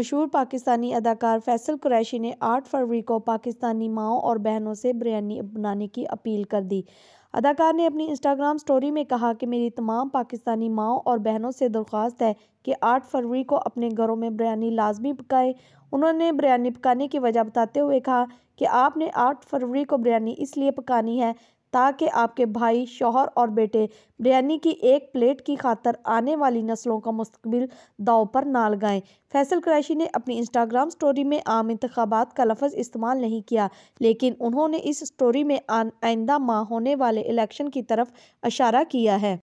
मशहूर पाकिस्तानी अदाकार फैसल कुरैशी ने 8 फरवरी को पाकिस्तानी माओ और बहनों से बिरयानी बनाने की अपील कर दी अदाकार ने अपनी इंस्टाग्राम स्टोरी में कहा कि मेरी तमाम पाकिस्तानी माओ और बहनों से दरख्वास्त है कि 8 फरवरी को अपने घरों में बिरयानी लाजमी पकाएं उन्होंने बिरयानी पकाने की वजह बताते हुए कहा कि आपने 8 फरवरी को बिरयानी इसलिए पकानी है ताकि आपके भाई शोहर और बेटे बिरयानी की एक प्लेट की खातर आने वाली नस्लों का मुस्तबिल दाव पर ना लगाएं फैसल क्रैशी ने अपनी इंस्टाग्राम स्टोरी में आम इंतबात का लफ्ज़ इस्तेमाल नहीं किया लेकिन उन्होंने इस स्टोरी में आइंदा माह होने वाले इलेक्शन की तरफ इशारा किया है